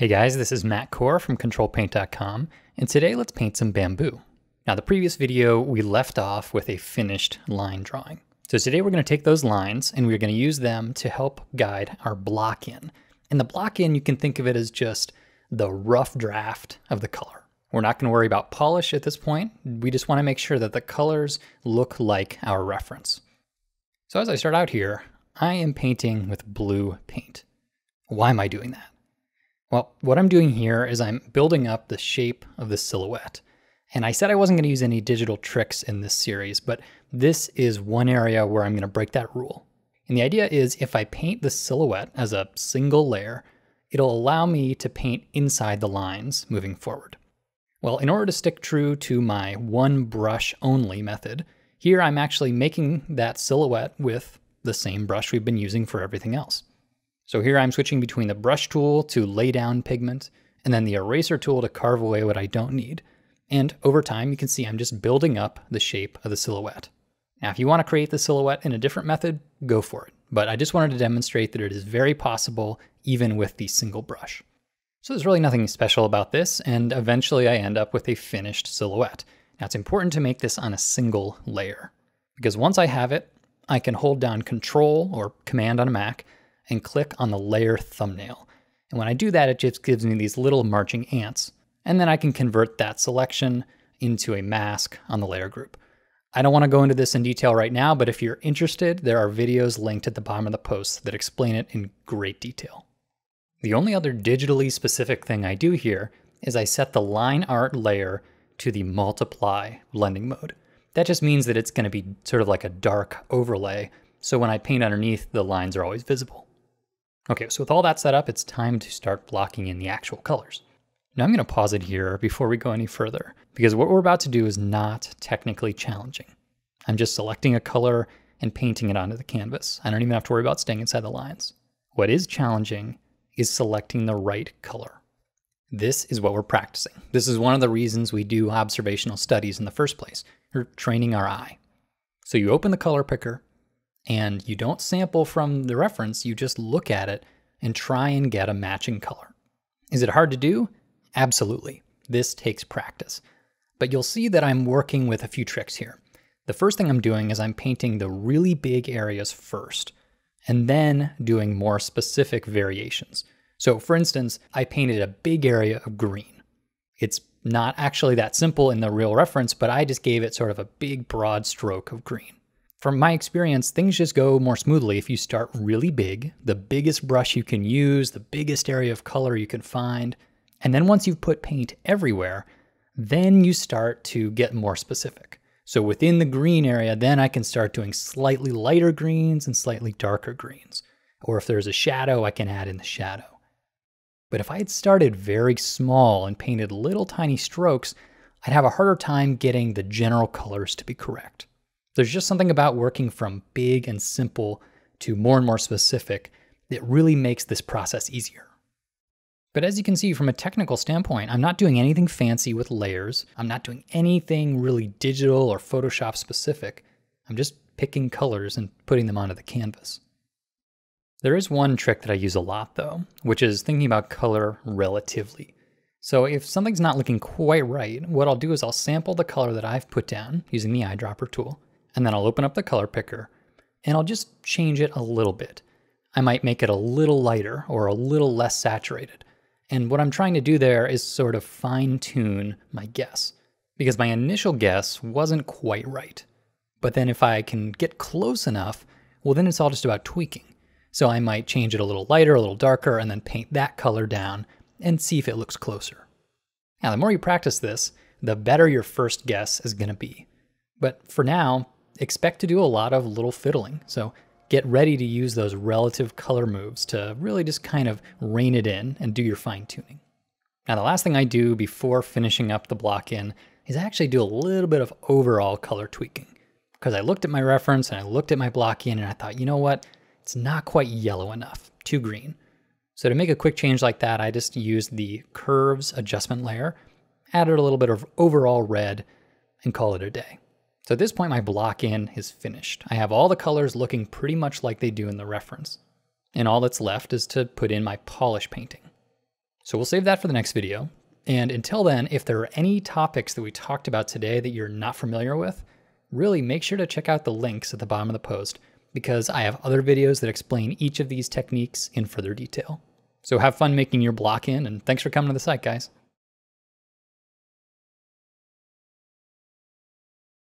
Hey guys, this is Matt Kaur from ControlPaint.com, and today let's paint some bamboo. Now the previous video, we left off with a finished line drawing. So today we're gonna take those lines and we're gonna use them to help guide our block in. And the block in, you can think of it as just the rough draft of the color. We're not gonna worry about polish at this point. We just wanna make sure that the colors look like our reference. So as I start out here, I am painting with blue paint. Why am I doing that? Well, what I'm doing here is I'm building up the shape of the silhouette. And I said I wasn't gonna use any digital tricks in this series, but this is one area where I'm gonna break that rule. And the idea is if I paint the silhouette as a single layer, it'll allow me to paint inside the lines moving forward. Well, in order to stick true to my one brush only method, here I'm actually making that silhouette with the same brush we've been using for everything else. So here I'm switching between the brush tool to lay down pigment and then the eraser tool to carve away what I don't need. And over time, you can see I'm just building up the shape of the silhouette. Now, if you want to create the silhouette in a different method, go for it. But I just wanted to demonstrate that it is very possible even with the single brush. So there's really nothing special about this, and eventually I end up with a finished silhouette. Now it's important to make this on a single layer, because once I have it, I can hold down Control or Command on a Mac and click on the layer thumbnail. And when I do that, it just gives me these little marching ants. And then I can convert that selection into a mask on the layer group. I don't want to go into this in detail right now, but if you're interested, there are videos linked at the bottom of the post that explain it in great detail. The only other digitally specific thing I do here is I set the line art layer to the multiply blending mode. That just means that it's going to be sort of like a dark overlay, so when I paint underneath, the lines are always visible. Okay, so with all that set up, it's time to start blocking in the actual colors. Now I'm gonna pause it here before we go any further, because what we're about to do is not technically challenging. I'm just selecting a color and painting it onto the canvas. I don't even have to worry about staying inside the lines. What is challenging is selecting the right color. This is what we're practicing. This is one of the reasons we do observational studies in the first place. we are training our eye. So you open the color picker, and you don't sample from the reference, you just look at it and try and get a matching color. Is it hard to do? Absolutely. This takes practice. But you'll see that I'm working with a few tricks here. The first thing I'm doing is I'm painting the really big areas first, and then doing more specific variations. So for instance, I painted a big area of green. It's not actually that simple in the real reference, but I just gave it sort of a big broad stroke of green. From my experience, things just go more smoothly if you start really big, the biggest brush you can use, the biggest area of color you can find, and then once you've put paint everywhere, then you start to get more specific. So within the green area, then I can start doing slightly lighter greens and slightly darker greens. Or if there's a shadow, I can add in the shadow. But if I had started very small and painted little tiny strokes, I'd have a harder time getting the general colors to be correct. There's just something about working from big and simple to more and more specific that really makes this process easier. But as you can see from a technical standpoint, I'm not doing anything fancy with layers. I'm not doing anything really digital or Photoshop specific. I'm just picking colors and putting them onto the canvas. There is one trick that I use a lot though, which is thinking about color relatively. So if something's not looking quite right, what I'll do is I'll sample the color that I've put down using the eyedropper tool, and then I'll open up the color picker and I'll just change it a little bit. I might make it a little lighter or a little less saturated. And what I'm trying to do there is sort of fine tune my guess because my initial guess wasn't quite right. But then if I can get close enough, well, then it's all just about tweaking. So I might change it a little lighter, a little darker, and then paint that color down and see if it looks closer. Now, the more you practice this, the better your first guess is going to be. But for now, expect to do a lot of little fiddling, so get ready to use those relative color moves to really just kind of rein it in and do your fine tuning. Now the last thing I do before finishing up the block in is I actually do a little bit of overall color tweaking because I looked at my reference and I looked at my block in and I thought, you know what, it's not quite yellow enough, too green. So to make a quick change like that, I just used the curves adjustment layer, added a little bit of overall red and call it a day. So at this point, my block in is finished. I have all the colors looking pretty much like they do in the reference. And all that's left is to put in my polish painting. So we'll save that for the next video. And until then, if there are any topics that we talked about today that you're not familiar with, really make sure to check out the links at the bottom of the post because I have other videos that explain each of these techniques in further detail. So have fun making your block in and thanks for coming to the site, guys.